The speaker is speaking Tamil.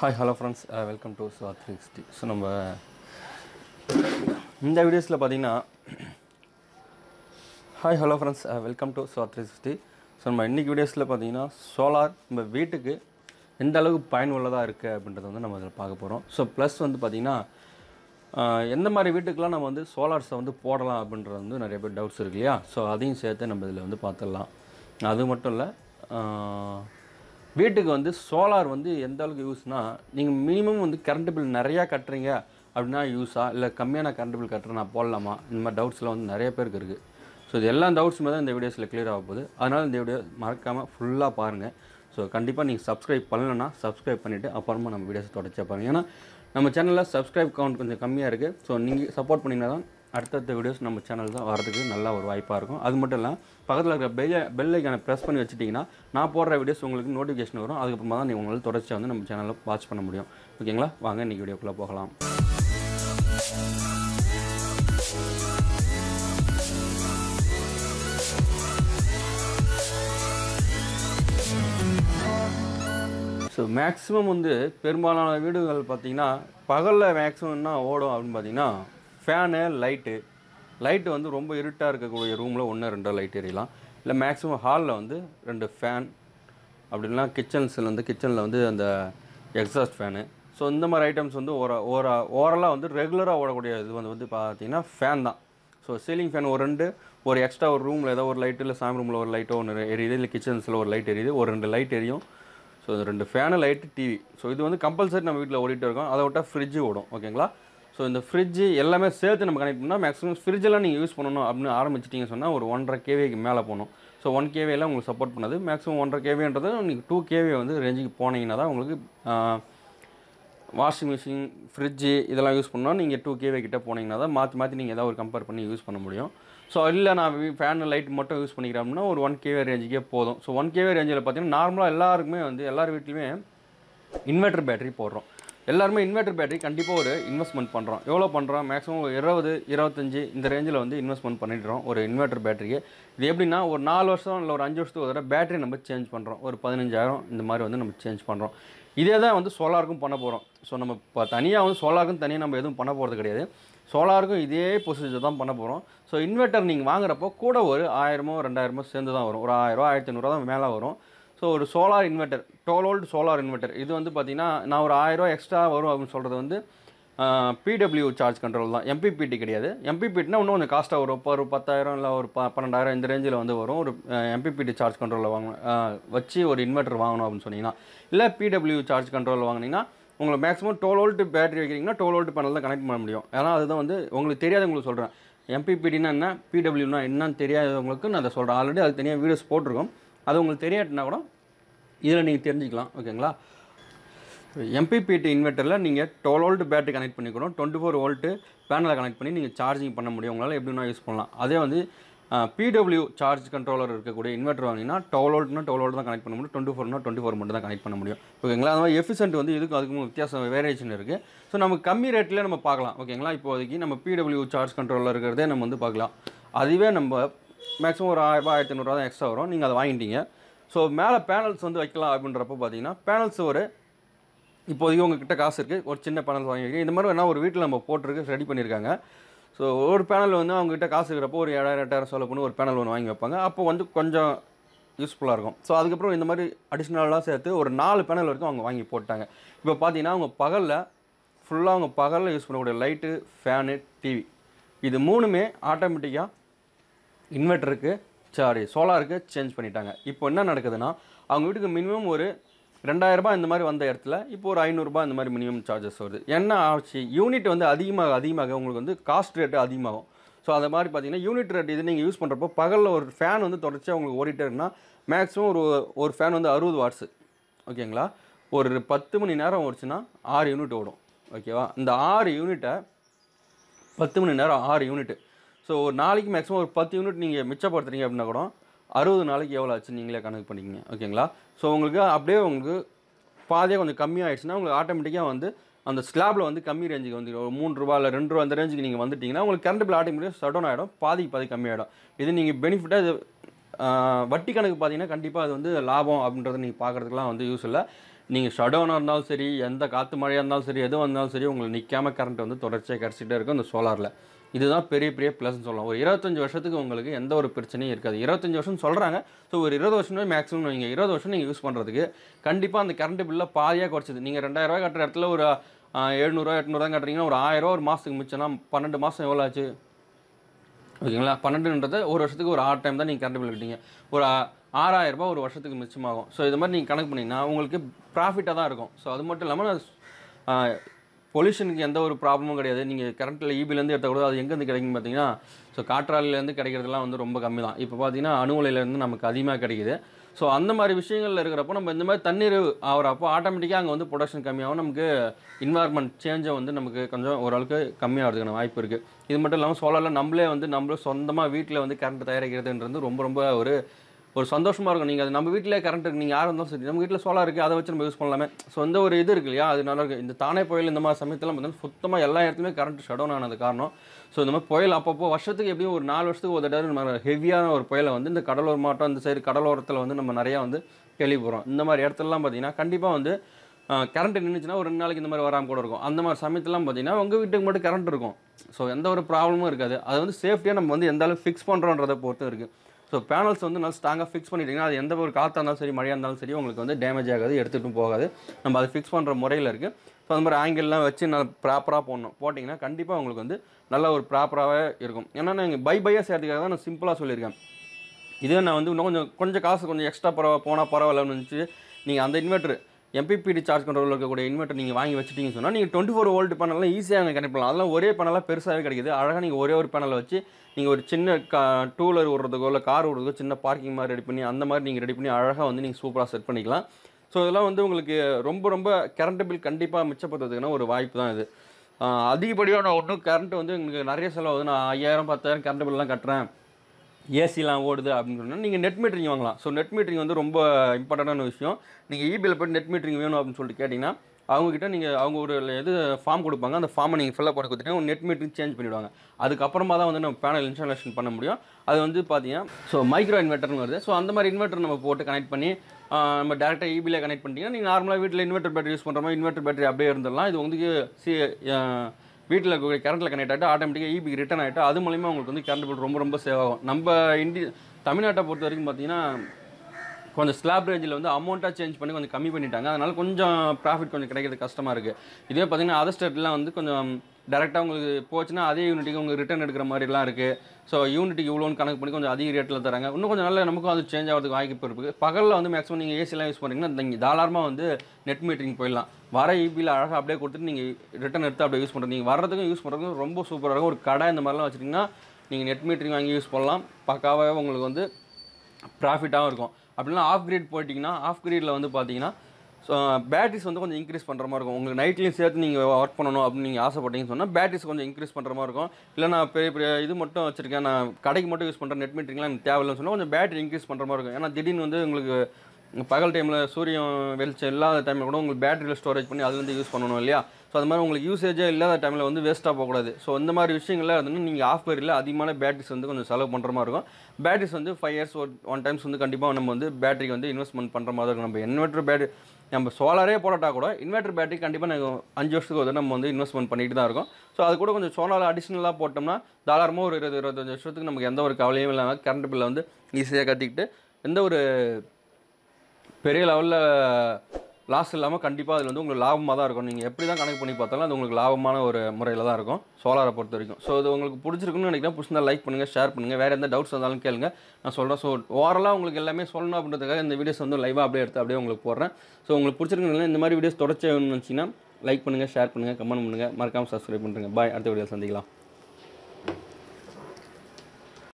hi hello friends welcome to ஸ்வாத் சிக்ஸ்டி ஸோ நம்ம இந்த வீடியோஸில் பார்த்தீங்கன்னா hi hello friends welcome to ஸ்வாத் த்ரீ சிக்ஸ்டி ஸோ நம்ம இன்றைக்கி வீடியோஸில் பார்த்தீங்கன்னா சோலார் நம்ம வீட்டுக்கு எந்த அளவுக்கு பயனுள்ளதாக இருக்குது அப்படின்றத வந்து நம்ம அதில் பார்க்க போகிறோம் ஸோ ப்ளஸ் வந்து பார்த்திங்கன்னா எந்த மாதிரி வீட்டுக்கெலாம் நம்ம வந்து சோலார்ஸை வந்து போடலாம் அப்படின்றது வந்து நிறைய பேர் டவுட்ஸ் இருக்கு இல்லையா ஸோ அதையும் சேர்த்து நம்ம இதில் வந்து பார்த்துடலாம் அது மட்டும் இல்லை வீட்டுக்கு வந்து சோலார் வந்து எந்த அளவுக்கு யூஸ்னால் நீங்கள் மினிமம் வந்து கரண்ட் பில் நிறையா கட்டுறீங்க அப்படின்னா யூஸாக இல்லை கம்மியான கரண்ட் பில் கட்டுறேன் நான் போடலாமா இந்த மாதிரி டவுட்ஸ்லாம் வந்து நிறைய பேருக்கு இருக்குது ஸோ இது எல்லா டவுட்ஸுமே தான் இந்த வீடியோஸில் கிளியர் ஆக போகுது அதனால் இந்த வீடியோ மறக்காமல் ஃபுல்லாக பாருங்கள் ஸோ கண்டிப்பாக நீங்கள் சப்ஸ்கிரைப் பண்ணலன்னா சப்ஸ்கிரைப் பண்ணிவிட்டு அப்புறமா நம்ம வீடியோஸ் தொடச்சா பாருங்கள் ஏன்னா நம்ம சேனலில் சப்ஸ்கிரைப் கவுண்ட் கொஞ்சம் கம்மியாக இருக்குது ஸோ நீங்கள் சப்போர்ட் பண்ணிங்கன்னா தான் அடுத்தடுத்த வீடியோஸ் நம்ம சேனல் தான் வரதுக்கு நல்லா ஒரு வாய்ப்பாக இருக்கும் அது மட்டும் இல்லாமல் பக்கத்தில் இருக்கிற பெல்ல பெல் ஐக்கானை ப்ரெஸ் பண்ணி வச்சுட்டிங்கன்னா நான் போடுற வீடியோஸ் உங்களுக்கு நோட்டிஃபிகேஷன் வரும் அதுக்கப்புறமா தான் நீங்கள் உங்களால் தொடர்ச்சியாக வந்து நம்ம சேனலில் வாட்ச் பண்ண முடியும் ஓகேங்களா வாங்க இன்றைக்கி வீடியோக்குள்ளே போகலாம் ஸோ மேக்ஸிமம் வந்து பெரும்பாலான வீடுகள் பார்த்திங்கன்னா பகலில் என்ன ஓடும் அப்படின்னு பார்த்திங்கன்னா ஃபேனு லைட்டு லைட்டு வந்து ரொம்ப இருட்டாக இருக்கக்கூடிய ரூமில் ஒன்று ரெண்டோ லைட் எரியலாம் இல்லை மேக்ஸிமம் ஹாலில் வந்து ரெண்டு ஃபேன் அப்படின்லாம் கிச்சன்ஸில் வந்து கிச்சனில் வந்து அந்த எக்ஸாஸ்ட் ஃபேனு ஸோ இந்த மாதிரி ஐட்டம்ஸ் வந்து ஓர ஓர ஓரலாக வந்து ரெகுலராக ஓடக்கூடிய இது வந்து வந்து பார்த்தீங்கன்னா ஃபேன் தான் ஸோ சீலிங் ஃபேன் ஒரு ரெண்டு ஒரு எக்ஸ்ட்ரா ஒரு ரூமில் ஏதோ ஒரு லைட்டு இல்லை சாமி ரூமில் ஒரு லைட்டோ ஒன்று எரியுது இல்லை கிச்சன்ஸில் ஒரு லைட் எரியுது ஒரு ரெண்டு லைட் எரியும் ஸோ இந்த ரெண்டு ஃபேனு லைட்டு டிவி ஸோ இது வந்து கம்பல்சரி நம்ம வீட்டில் ஓடிட்டு இருக்கோம் அதை விட்டால் ஃப்ரிட்ஜு ஓடும் ஓகேங்களா ஸோ இந்த ஃப்ரிட்ஜு எல்லாமே சேர்த்து நம்ம கனெக்ட் பண்ணால் மேக்ஸிமம் ஃப்ரிட்ஜெல்லாம் நீங்கள் யூஸ் பண்ணணும் அப்படின்னு ஆரம்பிச்சிட்டிங்க சொன்னால் ஒரு ஒன்றரை கேவிக்கு மேலே போகணும் ஸோ ஒன் கேவியெல்லாம் உங்களுக்கு சப்போர்ட் பண்ணது மேக்ஸிமம் ஒன்றரை கேவின்றது நீங்கள் டூ கேவி வந்து ரேஞ்சுக்கு போனீங்கன்னா தான் உங்களுக்கு வாஷிங் மிஷின் ஃப்ரிட்ஜு இதெல்லாம் யூஸ் பண்ணால் நீங்கள் டூ கேவி கிட்டே போனீங்கன்னா தான் மாற்றி மாற்றி நீங்கள் ஏதாவது ஒரு கம்பேர் பண்ணி யூஸ் பண்ண முடியும் ஸோ இல்லை நான் ஃபேன் லைட் மட்டும் யூஸ் பண்ணிக்கிறோம்னா அப்படின்னா ஒரு ஒன் கேவே ரேஞ்சுக்கே போதும் ஸோ ஒன் கேவே ரேஞ்சில் பார்த்தீங்கன்னா நார்மலாக எல்லாருக்குமே வந்து எல்லார் வீட்லேயுமே இன்வெர்டர் பேட்டரி போடுறோம் எல்லாருமே இன்வெர்டர் பேட்டரி கண்டிப்பாக ஒரு இன்வெஸ்ட்மெண்ட் பண்ணுறோம் எவ்வளோ பண்ணுறோம் மேக்ஸிமம் இருபது இருபத்தஞ்சி இந்த ரேஞ்சில் வந்து இன்வெஸ்ட்மெண்ட் பண்ணிடுறோம் ஒரு இன்வெர்டர் பேட்டரிக்கு இது எப்படின்னா ஒரு நாலு வருஷம் இல்லை ஒரு அஞ்சு வருஷத்துக்கு ஒரு பேட்டரி நம்ம சேஞ்ச் பண்ணுறோம் ஒரு பதினஞ்சாயிரம் இந்த மாதிரி வந்து நம்ம சேஞ்ச் பண்ணுறோம் இதே தான் வந்து சோலாருக்கும் பண்ண போகிறோம் ஸோ நம்ம இப்போ தனியாக வந்து சோலாருக்கும் தனியாக நம்ம எதுவும் பண்ண போகிறது கிடையாது சோலாருக்கும் இதே ப்ரொசீஜர் தான் பண்ண போகிறோம் ஸோ இன்வெர்ட்டர் நீங்கள் வாங்குறப்போ கூட ஒரு ஆயிரமோ ரெண்டாயிரமோ சேர்ந்து தான் வரும் ஒரு ஆயிரம் ரூபா ஆயிரத்தி ஐநூறுரூவா தான் மேலே வரும் ஸோ ஒரு solar inverter twelve volt solar inverter இது வந்து பார்த்திங்கன்னா நான் ஒரு ஆயிரரூவா எக்ஸ்ட்ரா வரும் அப்படின்னு சொல்கிறது வந்து பிடபிள்யூ சார்ஜ் கண்ட்ரோல் தான் எம்பிபிடி கிடையாது எம்பிபிடினா இன்னும் கொஞ்சம் காஸ்ட்டாக வரும் இப்போ ஒரு பத்தாயிரம் இல்லை ஒரு ப பன்னெண்டாயிரம் இந்த ரேஞ்சில் வந்து வரும் ஒரு எம்பிபிடி சார்ஜ் கண்ட்ரோலில் வாங்கணும் வச்சு ஒரு இன்வெர்ட்டர் வாங்கணும் அப்படின்னு சொன்னிங்கன்னா இல்லை பிடபிள்யூ சார்ஜ் கண்ட்ரோல் வாங்கினீங்கன்னா உங்களுக்கு மேக்ஸிமம் டோல் ஓல்ட்டு பேட்டரி வைக்கிறீங்கன்னா டோல் வோல்ட் பேனல் தான் கனெக்ட் பண்ண முடியும் ஏன்னா அதுதான் வந்து உங்களுக்கு தெரியாதவங்களுக்கு சொல்கிறேன் எம்பிபிடினா என்ன பிடபிள்யூனா என்னன்னு தெரியாதவங்களுக்கு நான் அதை சொல்கிறேன் ஆல்ரெடி அது தனியாக வீடியோஸ் போட்டிருக்கோம் அது உங்களுக்கு தெரியாட்டினா கூட இதில் நீங்கள் தெரிஞ்சுக்கலாம் ஓகேங்களா எம்பிபிடி இன்வெர்ட்டரில் நீங்கள் டுவெல் வோல்ட் பேட்டரி கனெக்ட் பண்ணிக்கணும் டுவெண்ட்டி ஃபோர் வோல்ட்டு பேனலை கனெக்ட் பண்ணி நீங்கள் சார்ஜிங் பண்ண முடியும் உங்களால் எப்படின்னா யூஸ் பண்ணலாம் அதே வந்து பிடபிள்யூ சார்ஜ் கண்ட்ரோலர் இருக்கக்கூடிய இன்வெர்டர் வாங்கினா டோல் வோல்ட்னா டுவெல் வோல்ட் தான் கனெக்ட் பண்ண முடியும் டுவெண்ட்டி ஃபோர்னா டுவெண்ட்டி ஃபோர் மட்டும் தான் கனெக்ட் பண்ண முடியும் ஓகேங்களா அது மாதிரி எஃபிஷியன்ட் வந்து இதுக்கும் அதுக்கும் வித்தியாசம் வேரியேஷன் இருக்குது ஸோ நம்ம கம்மி ரேட்டில் நம்ம பார்க்கலாம் ஓகேங்களா இப்போதைக்கு நம்ம பிடபிள்யூ சார்ஜ் கண்ட்ரோலர் இருக்கிறதே நம்ம வந்து பார்க்கலாம் அதுவே நம்ம மேக்ஸிமம் ஒரு ஆயிரரூபா ஆயிரத்தி தான் எக்ஸ்ட்ரா வரும் நீங்கள் அதை வாங்கிட்டீங்க ஸோ மேலே பேனல்ஸ் வந்து வைக்கலாம் அப்படின்றப்போ பார்த்தீங்கன்னா பேனல்ஸ் ஒரு இப்போதைக்கு உங்ககிட்ட காசு இருக்குது ஒரு சின்ன பேனல் வாங்கி இந்த மாதிரி வேணால் ஒரு வீட்டில் நம்ம போட்டிருக்கு ரெடி பண்ணியிருக்காங்க ஸோ ஒரு பேனல் வந்து அவங்ககிட்ட காசு இருக்கிறப்போ ஒரு ஏழாயிரம் எட்டாயிரம் செலவு பண்ணி ஒரு பேனல் ஒன்று வாங்கி வைப்பாங்க அப்போ வந்து கொஞ்சம் யூஸ்ஃபுல்லாக இருக்கும் ஸோ அதுக்கப்புறம் இந்த மாதிரி அடிஷ்னலாக சேர்த்து ஒரு நாலு பேனல் வரைக்கும் அவங்க வாங்கி போட்டாங்க இப்போ பார்த்தீங்கன்னா அவங்க பகலில் ஃபுல்லாக அவங்க பகலில் யூஸ் பண்ணக்கூடிய லைட்டு ஃபேனு டிவி இது மூணுமே ஆட்டோமேட்டிக்காக இன்வெர்ட்டருக்கு சாரி சோலாருக்கு சேஞ்ச் பண்ணிட்டாங்க இப்போ என்ன நடக்குதுன்னா அவங்க வீட்டுக்கு மினிமம் ஒரு ரெண்டாயிரரூபா இந்த மாதிரி வந்த இடத்துல இப்போ ஒரு ஐநூறுரூபா இந்த மாதிரி மினிமம் சார்ஜஸ் வருது என்ன ஆச்சு யூனிட் வந்து அதிகமாக அதிகமாக உங்களுக்கு வந்து காஸ்ட் ரேட்டு அதிகமாகும் ஸோ அதை மாதிரி பார்த்தீங்கன்னா யூனிட் ரேட் இது நீங்கள் யூஸ் பண்ணுறப்போ பகலில் ஒரு ஃபேன் வந்து தொடர்ச்சியாக உங்களுக்கு ஓடிட்டே இருக்குன்னா மேக்ஸிமம் ஒரு ஒரு ஃபேன் வந்து அறுபது வாட்ஸு ஓகேங்களா ஒரு பத்து மணி நேரம் ஓடிச்சுன்னா ஆறு யூனிட் ஓடும் ஓகேவா இந்த ஆறு யூனிட்டை பத்து மணி நேரம் ஆறு யூனிட்டு ஸோ ஒரு நாளைக்கு மேக்ஸிமம் ஒரு பத்து யூனிட் நீங்கள் மிச்சப்படுத்துறீங்க அப்படின்னா கூட அறுபது நாளைக்கு எவ்வளோ ஆச்சு நீங்களே கணக்கு பண்ணிக்கிங்க ஓகேங்களா ஸோ உங்களுக்கு அப்படியே உங்களுக்கு பாதியாக கொஞ்சம் கம்மியாகிடுச்சுன்னா உங்களுக்கு ஆட்டோமேட்டிக்காக வந்து அந்த ஸ்லாப்பில் வந்து கம்மி ரேஞ்சுக்கு வந்து ஒரு மூணு ரூபா இல்லை ரெண்டு ரூபா அந்த ரேஞ்சுக்கு நீங்கள் வந்துட்டிங்கன்னா உங்களுக்கு கரண்ட் பில் ஆட்டோமேட்டிக்காக ஷட் ஆகிடும் பாதிக்கு பாதி கம்மியாகிடும் இது நீங்கள் பெனிஃபிட்டாக இது வட்டி கணக்கு பார்த்தீங்கன்னா கண்டிப்பாக அது வந்து லாபம் அப்படின்றத நீங்கள் பார்க்குறதுக்குலாம் வந்து யூஸ் இல்லை நீங்கள் ஷடோனாக இருந்தாலும் சரி எந்த காற்று மழையாக இருந்தாலும் சரி எதுவும் இருந்தாலும் சரி உங்களுக்கு நிற்காமல் கரண்ட் வந்து தொடர்ச்சியாக கிடச்சிட்டே இருக்கும் இந்த சோலாரில் இதுதான் பெரிய பெரிய ப்ளஸ்ன்னு சொல்லலாம் ஒரு இருபத்தஞ்சி வருஷத்துக்கு உங்களுக்கு எந்த ஒரு பிரச்சனையும் இருக்காது இருபத்தஞ்சி வருஷம் சொல்கிறாங்க ஸோ ஒரு இருபது வருஷமே மேக்ஸிமம் நீங்கள் இருபது வருஷம் நீங்கள் யூஸ் பண்ணுறதுக்கு கண்டிப்பாக அந்த கரண்ட் பில்லை பாதியாக குறைச்சிது நீங்கள் ரெண்டாயிரூவா கட்டுற இடத்துல ஒரு எழுநூறுவா எட்நூறுவா கட்டுறீங்கன்னா ஒரு ஆயிரரூவா ஒரு மாதத்துக்கு மிச்சம்னா பன்னெண்டு மாதம் எவ்வளோ ஆச்சு ஓகேங்களா பன்னெண்டுன்றது ஒரு வருஷத்துக்கு ஒரு ஆறு டைம் தான் நீங்கள் கரண்ட் பில் கட்டிங்க ஒரு ஆறாயிரரூபா ஒரு வருஷத்துக்கு மிச்சமாகும் ஸோ இது மாதிரி நீங்கள் கணக்கு பண்ணிங்கன்னா உங்களுக்கு ப்ராஃபிட்டாக தான் இருக்கும் ஸோ அது மட்டும் இல்லாமல் பொல்யூஷனுக்கு எந்த ஒரு ப்ராப்ளமும் கிடையாது நீங்கள் கரண்ட்டில் ஈபிலேருந்து e எடுத்த கூட அது எங்கேருந்து கிடைக்கும் பார்த்தீங்கன்னா ஸோ காற்றாலையிலேருந்து கிடைக்கிறதுலாம் வந்து ரொம்ப கம்மி தான் இப்போ பார்த்தீங்கன்னா அணுவலையிலேருந்து நமக்கு அதிகமாக கிடைக்குது ஸோ அந்த மாதிரி விஷயங்கள் இருக்கிறப்போ நம்ம இந்த மாதிரி தண்ணீர் ஆகிறப்போ ஆட்டோமேட்டிக்காக அங்கே வந்து ப்ரொடக்ஷன் கம்மியாகவும் நமக்கு இன்வார்மெண்ட் சேஞ்சை வந்து நமக்கு கொஞ்சம் ஓரளவுக்கு கம்மியாகிறதுக்கான வாய்ப்பு இருக்குது இது மட்டும் இல்லாமல் சோலாரில் நம்மளே வந்து நம்மளும் சொந்தமாக வீட்டில் வந்து கரண்ட் தயாரிக்கிறதுன்றது ரொம்ப ரொம்ப ஒரு ஒரு சந்தோஷமாக இருக்கும் நீங்கள் அது நம்ம வீட்டிலே கரண்ட் இருக்குது நீங்கள் யாரும் இருந்தாலும் சரி நம்ம வீட்டில் சோலார் இருக்குது அதை வச்சு நம்ம யூஸ் பண்ணலாமே ஸோ இந்த ஒரு இது இருக்கு இல்லையா அது நல்லா இருக்குது இந்த தானே புயல் இந்த மாதிரி சமயத்தில் பார்த்தீங்கன்னா சுத்தமாக எல்லா இடத்துலையுமே கரண்ட் ஷட் டவுன் ஆனது காரணம் ஸோ இந்த மாதிரி புயல் அப்பப்போ வருஷத்துக்கு எப்படியும் ஒரு நாலு வருஷத்துக்கு ஒரு தடவை நம்ம ஹெவியான ஒரு புயலை வந்து இந்த கடலோர் மாவட்டம் இந்த சைடு கடலோரத்தில் வந்து நம்ம நிறையா வந்து கேள்விப்படுறோம் இந்த மாதிரி இடத்துலலாம் பார்த்தீங்கன்னா கண்டிப்பாக வந்து கரண்ட் நின்றுச்சுன்னா ஒரு ரெண்டு நாளைக்கு இந்த மாதிரி வராமல் கூட இருக்கும் அந்த மாதிரி சமயத்துலாம் பார்த்தீங்கன்னா உங்கள் வீட்டுக்கு மட்டும் கரண்ட் இருக்கும் ஸோ எந்த ஒரு ப்ராப்ளமும் இருக்காது அது வந்து சேஃப்டியாக நம்ம வந்து எந்த அளவுக்கு ஃபிக்ஸ் பண்ணுறோன்றதை பொறுத்து இருக்குது ஸோ பேனல்ஸ் வந்து நல்லா ஸ்ட்ராங்காக ஃபிக்ஸ் பண்ணிட்டீங்கன்னா அது எந்த ஒரு காற்றாக இருந்தாலும் சரி மழையாக இருந்தாலும் சரி உங்களுக்கு வந்து டேமேஜ் ஆகாது எடுத்துகிட்டும் போகாது நம்ம அதை ஃபிக்ஸ் பண்ணுற முறையில் இருக்குது ஸோ அந்த மாதிரி ஆங்கிள்லாம் வச்சு நல்லா ப்ராப்பராக போடணும் போட்டிங்கன்னா கண்டிப்பாக உங்களுக்கு வந்து நல்ல ஒரு ப்ராப்பராகவே இருக்கும் ஏன்னா நான் பை பையாக செய்கிறதுக்காக தான் நான் சிம்பிளாக சொல்லியிருக்கேன் இதே நான் வந்து இன்னும் கொஞ்சம் கொஞ்சம் காசு கொஞ்சம் எக்ஸ்ட்ரா பரவாயில்ல போனால் பரவாயில்லன்னு நினச்சி நீங்கள் அந்த இன்வெர்ட்ரு எம்பிபிடி சார்ஜ் கண்ட்ரோலில் இருக்கக்கூடிய இன்வெர்ட்டர் நீங்கள் வாங்கி வச்சுட்டிங்கன்னு சொன்னால் நீங்கள் டுவெண்ட்டி ஃபோர் வோல்ட் பேனல்லாம் ஈஸியாக அங்கே கனெக்ட் பண்ணலாம் அதெல்லாம் ஒரே பேனலாக பெருசாகவே கிடைக்குது அழகாக நீங்கள் ஒரே ஒரு பேனலை வச்சு நீங்கள் ஒரு சின்ன கா டூலர் விட்றதுக்கோ விடுறதுக்கோ இல்லை கார் விடுறதுக்கோ சின்ன பார்க்கிங் மாதிரி ரெடி பண்ணி அந்த மாதிரி நீங்கள் ரெடி பண்ணி அழகாக வந்து நீங்கள் சூப்பராக செட் பண்ணிக்கலாம் ஸோ இதெல்லாம் வந்து உங்களுக்கு ரொம்ப ரொம்ப கரண்ட்டு பில் கண்டிப்பாக மிச்சப்படுறதுக்குன்னா ஒரு வாய்ப்பு தான் இது அதிகப்படியான ஒன்றும் கரண்ட்டு வந்து எங்களுக்கு நிறைய செலவு நான் ஐயாயிரம் பத்தாயிரம் கரண்ட் பில்லாம் கட்டுறேன் ஏசிலாம் ஓடுது அப்படின்னு சொன்னால் நீங்கள் நெட் மீட்டரிங் வாங்கலாம் ஸோ நெட் மீட்டரிங் வந்து ரொம்ப இம்பார்ட்டண்டான விஷயம் நீங்கள் இபியில் e போய்ட்டு நெட் மீட்டரிங் வேணும் அப்படின்னு சொல்லிட்டு கேட்டிங்கன்னா அவங்கக்கிட்ட நீங்கள் அவங்க ஒரு இது ஃபார்ம் கொடுப்பாங்க அந்த ஃபார்மை நீங்கள் ஃபில்லப் பண்ண கொடுத்துட்டு நெட் மீட்டரிங் சேஞ்ச் பண்ணிவிடுவாங்க அதுக்கப்புறமா தான் வந்து நம்ம பேனல் இன்ஸ்டாலேஷன் பண்ண முடியும் அது வந்து பார்த்தீங்கன்னா ஸோ மைக்ரோ இன்வெர்ட்டர்னு வருது ஸோ அந்த மாதிரி இன்வெர்டர் நம்ம போட்டு கனெக்ட் பண்ணி நம்ம டேரெக்டாக இபியில் கனெக்ட் பண்ணிட்டீங்கன்னா நீங்கள் நார்மலாக வீட்டில் இன்வெர்டர் பேட்டரி யூஸ் பண்ணுற மாதிரி இன்வெர்ட்டர் பேட்டரி அப்படியே இருந்துடலாம் இது வந்து சி வீட்டில் இருக்கக்கூடிய கரண்ட்டில் கனெக்ட் ஆகிட்டு ஆட்டோமேட்டிக்காக இபிக்கு ரிட்டன் ஆகிட்டு அது மூலியமாக உங்களுக்கு வந்து கரண்ட் பில் ரொம்ப ரொம்ப சேவ் ஆகும் நம்ம இந்தி தமிழ்நாட்டை பொறுத்த வரைக்கும் பார்த்தீங்கன்னா கொஞ்சம் ஸ்லாப் ரேஞ்சில் வந்து அமௌண்ட்டாக சேஞ்ச் பண்ணி கொஞ்சம் கம்மி பண்ணிட்டாங்க அதனால் கொஞ்சம் ப்ராஃபிட் கொஞ்சம் கிடைக்கிறது கஷ்டமாக இருக்குது இதே பார்த்திங்கன்னா அதர் ஸ்டேட்லாம் வந்து கொஞ்சம் டேரெக்டாக உங்களுக்கு போச்சுன்னா அதே யூனிட்டுக்கு உங்களுக்கு ரிட்டர்ன் எடுக்கிற மாதிரிலாம் இருக்குது ஸோ யூனிட்டுக்கு இவ்வளோன்னு கணக்கு பண்ணி கொஞ்சம் அதிக ரேட்டில் தராங்க இன்னும் கொஞ்சம் நல்ல நமக்கும் அது சேஞ்ச் ஆகிறதுக்கு வாய்ப்பு இருக்குது பகலில் வந்து மேக்ஸிமம் நீங்கள் ஏசிலாம் யூஸ் பண்ணுறீங்கன்னா நீங்கள் தாராளமாக வந்து நெட் மீட்டரிங் போயிடலாம் வர ஈபியில் அழகாக அப்படியே கொடுத்துட்டு நீங்கள் ரிட்டர்ன் எடுத்து அப்படியே யூஸ் பண்ணுறது நீங்கள் வர்றதுக்கும் யூஸ் பண்ணுறதுக்கும் ரொம்ப சூப்பராக இருக்கும் ஒரு கடை இந்த மாதிரிலாம் வச்சுட்டிங்கன்னா நீங்கள் நெட் மீட்டரிங் வாங்கி யூஸ் பண்ணலாம் பக்காவே உங்களுக்கு வந்து ப்ராஃபிட்டாகவும் இருக்கும் அப்படின்னா ஆஃப் கிரீட் போயிட்டிங்கன்னா ஆஃப் கிரீடில் வந்து பார்த்தீங்கன்னா ஸோ வந்து கொஞ்சம் இன்க்ரீஸ் பண்ணுற மாதிரி இருக்கும் உங்களுக்கு நைட்லையும் சேர்த்து நீங்கள் ஒர்க் பண்ணணும் அப்படின்னு நீங்கள் ஆசைப்பட்டீங்கன்னு சொன்னால் பேட்டரிஸ் கொஞ்சம் இன்க்ரீஸ் பண்ணுற மாதிரி இருக்கும் இல்லை நான் பெரிய பெரிய இது மட்டும் வச்சுருக்கேன் நான் கடைக்கு மட்டும் யூஸ் பண்ணுறேன் நெட் மீட்டிங்லாம் எனக்கு தேவையில்லைன்னு சொன்னால் கொஞ்சம் பேட்டரி இன்க்ரீஸ் பண்ணுற மாதிரி இருக்கும் ஏன்னா திடீர்னு வந்து உங்களுக்கு பகல் டைமில் சூரியன் வெளிச்சம் இல்லாத டைமில் கூட உங்களுக்கு பேட்டரியில் ஸ்டோரேஜ் பண்ணி அதுலேருந்து யூஸ் பண்ணணும் இல்லையா ஸோ அது மாதிரி உங்களுக்கு யூசேஜே இல்லாத டைமில் வந்து வேஸ்ட்டாக போகக்கூடாது ஸோ இந்த மாதிரி விஷயங்கள்லாம் இருந்ததுன்னா நீங்கள் ஆஃப் பீரியடில் அதிகமான பேட்டரிஸ் வந்து கொஞ்சம் செலவு பண்ணுற மாதிரி இருக்கும் பேட்டரிஸ் வந்து ஃபைவ் இயர்ஸ் ஒன் டைம்ஸ் வந்து கண்டிப்பாக நம்ம வந்து பேட்டரிக்கு வந்து இன்வெஸ்ட்மெண்ட் பண்ணுற மாதிரி இருக்கும் நம்ம இன்வெர்டர் பேட்டரி நம்ம சோலாரே போடட்டா கூட இன்வெர்டர் பேட்டரி கண்டிப்பாக நாங்கள் அஞ்சு வருஷத்துக்கு வந்து நம்ம வந்து இன்வெஸ்ட்மெண்ட் பண்ணிட்டு தான் இருக்கோம் ஸோ அது கூட கொஞ்சம் சோலார் அடிஷ்னலாக போட்டோம்னா தாராளமாக ஒரு இருபது இருபத்தஞ்சு வருஷத்துக்கு நமக்கு எந்த ஒரு கவலையும் இல்லாமல் கரண்ட் பில்லை வந்து ஈஸியாக கற்றுக்கிட்டு எந்த ஒரு பெரிய லெவலில் லாஸ் இல்லாமல் கண்டிப்பாக அதில் வந்து உங்களுக்கு லாபமாக தான் இருக்கும் நீங்கள் எப்படி தான் கணக்கு பண்ணி பார்த்தாலும் அது உங்களுக்கு லாபமான ஒரு முறையில் தான் இருக்கும் சோலாரை பொறுத்த வரைக்கும் ஸோ இது உங்களுக்கு பிடிச்சிருக்குன்னு நினைக்கிறேன் புதுசாக லைக் பண்ணுங்கள் ஷேர் பண்ணுங்கள் வேறு எந்த டவுட்ஸ் இருந்தாலும் கேளுங்க நான் சொல்கிறேன் ஸோ ஓவரலாக உங்களுக்கு எல்லாமே சொல்லணும் அப்படின்றதுக்காக இந்த வீடியோஸ் வந்து லைவாக அப்படியே எடுத்து அப்படியே உங்களுக்கு போடுறேன் ஸோ உங்களுக்கு பிடிச்சிருக்குன்னு இந்த மாதிரி வீடியோஸ் தொடர்ச்சி நினச்சிங்கன்னா லைக் பண்ணுங்கள் ஷேர் பண்ணுங்கள் கமெண்ட் பண்ணுங்கள் மறக்காமல் சப்ஸ்கிரைப் பண்ணுங்கள் பாய் அடுத்த வீடியோ சந்திக்கலாம்